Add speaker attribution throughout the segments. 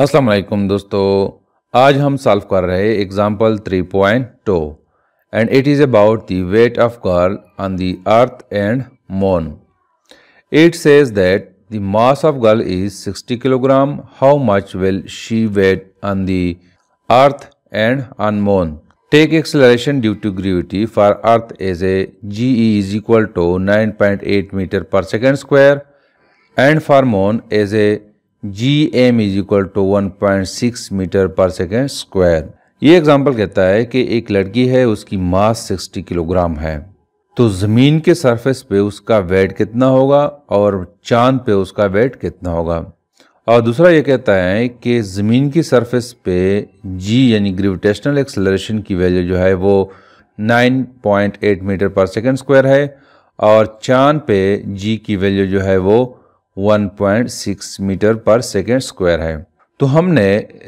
Speaker 1: अस्सलाम वालेकुम दोस्तों आज हम सॉल्व कर रहे हैं example 3.2 and it is about the weight of girl on the earth and moon it says that the mass of girl is 60 kilogram how much will she weight on the earth and on moon take acceleration due to gravity for earth as a G E is equal to eight metre per second square and for moon as a G M is equal to one point six metre per second square ये example कहता है कि एक लड़की है उसकी मास sixty kilogram है तो ज़मीन के सरफेस पे उसका वेट कितना होगा और चांद पे उसका वेट कितना होगा और दूसरा ये कहता है कि ज़मीन की सरफेस पे जी यानी ग्रेविटेशनल एक्सलरेशन की वैल्यू जो है वो 9.8 मीटर पर सेकेंड स्क्वायर है और चांद पे जी की वैल्यू जो है वो 1.6 मीटर पर सेकेंड स्क्वायर है तो हमने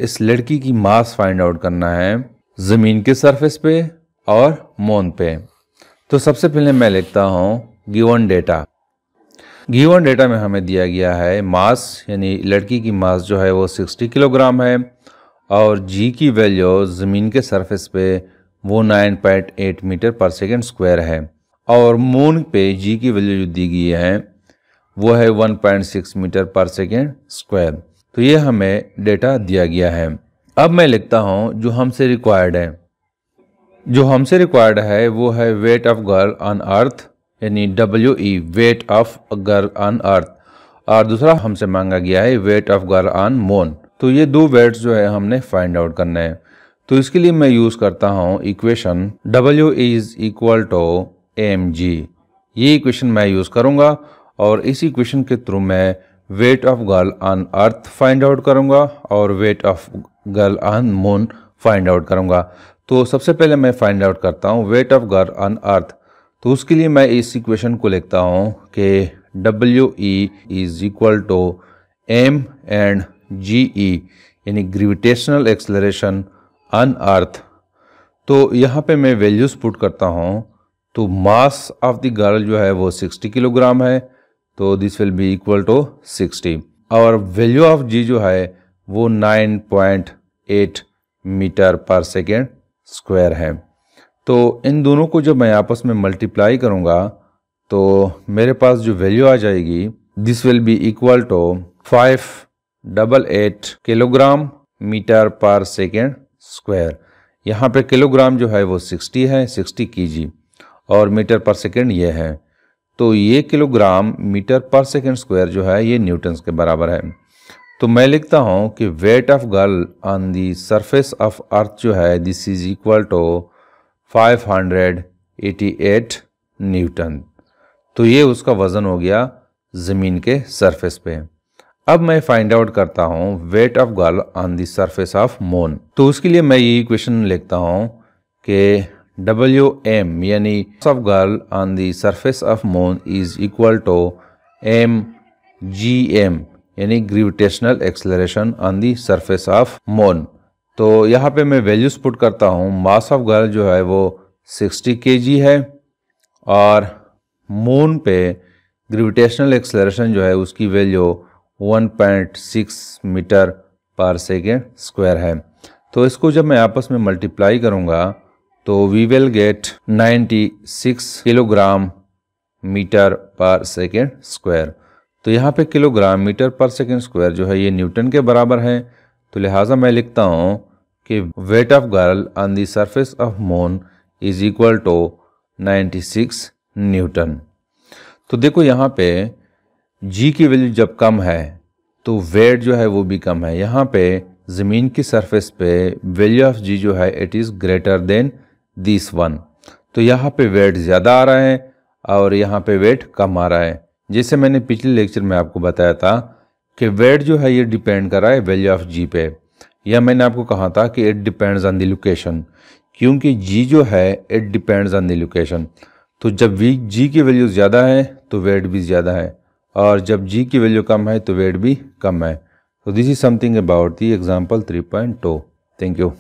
Speaker 1: इस लड़की की मास फाइंड आउट करना है ज़मीन के सरफेस पे और मोन पे तो सबसे पहले मैं लिखता हूँ गिवन डेटा गिवन डेटा में हमें दिया गया है मास यानी लड़की की मास जो है वो 60 किलोग्राम है और जी की वैल्यू ज़मीन के सरफेस पे वो 9.8 मीटर पर सेकेंड स्क्वायर है और मून पे जी की वैल्यू जो दी गई है वो है 1.6 मीटर पर सेकेंड स्क्वायर तो ये हमें डेटा दिया गया है अब मैं लिखता हूँ जो हमसे रिक्वायर्ड है जो हमसे रिक्वायर्ड है वो है weight of girl on earth यानी W E weight of girl on earth और दूसरा हमसे मांगा गया है वेट ऑफ गर्ल ऑन मोन तो ये दो वेट जो है हमने फाइंड आउट करने हैं तो इसके लिए मैं यूज़ करता हूँ equation W is equal to M G ये इक्वेशन मैं यूज़ करूँगा और इस इक्वेशन के थ्रू मैं weight of girl on earth find out करूँगा और weight of girl on moon find out करूँगा तो सबसे पहले मैं फाइंड आउट करता हूँ weight of girl on earth तो उसके लिए मैं इस इक्वेशन को लिखता हूँ कि W E is equal to M and G E यानी ग्रेविटेशनल एक्सलरेशन ऑन अर्थ तो यहाँ पे मैं वैल्यूज़ पुट करता हूँ तो मास ऑफ द गर्ल जो है वो 60 किलोग्राम है तो this will be equal to sixty और वैल्यू ऑफ जी जो है वो nine point eight metre per second square है तो इन दोनों को जब मैं आपस में मल्टीप्लाई करूँगा तो मेरे पास जो वैल्यू आ जाएगी this will be equal to five double eight kilogram metre per second square यहाँ पे किलोग्राम जो है वो सिक्सटी है सिक्सटी के और मीटर पर सेकेंड ये है तो ये kilogram metre per second square जो है ये न्यूटन्स के बराबर है तो मैं लिखता हूँ कि weight of girl on the surface of earth जो है this is equal to 588 newton तो ये उसका वज़न हो गया ज़मीन के सरफेस पे अब मैं फाइंड आउट करता हूँ weight of girl on the surface of moon तो उसके लिए मैं ये इक्वेशन लिखता हूँ कि डब्ल्यू एम यानी of girl on the surface of moon is equal to M G M यानी gravitational acceleration on the surface of moon तो यहाँ पे मैं वैल्यूज़ पुट करता हूँ मास ऑफ गर्ल जो है वो 60 के है और मून पे ग्रेविटेशनल एक्सलरेशन जो है उसकी value 1.6 metre per second square है तो इसको जब मैं आपस में मल्टीप्लाई करूँगा तो we will get 96 kilogram metre per second square तो यहाँ पे kilogram metre per second square जो है ये न्यूटन के बराबर है तो लिहाजा मैं लिखता हूँ कि weight of girl on the surface of moon is equal to 96 newton तो देखो यहाँ पे जी की वैल्यू जब कम है तो वेट जो है वो भी कम है यहाँ पे ज़मीन की सरफेस पे वैल्यू ऑफ जी जो है it is greater than this one तो यहाँ पे वेट ज़्यादा आ रहा है और यहाँ पे वेट कम आ रहा है जैसे मैंने पिछले लेक्चर में आपको बताया था कि वेट जो है ये डिपेंड कर रहा है वैल्यू ऑफ जी पे यह मैंने आपको कहा था कि it depends on the location क्योंकि जी जो है it depends on the location तो जब वी जी की वैल्यू ज़्यादा है तो वेट भी ज़्यादा है और जब जी की वैल्यू कम है तो वेट भी कम है तो this is something about the example three point two thank you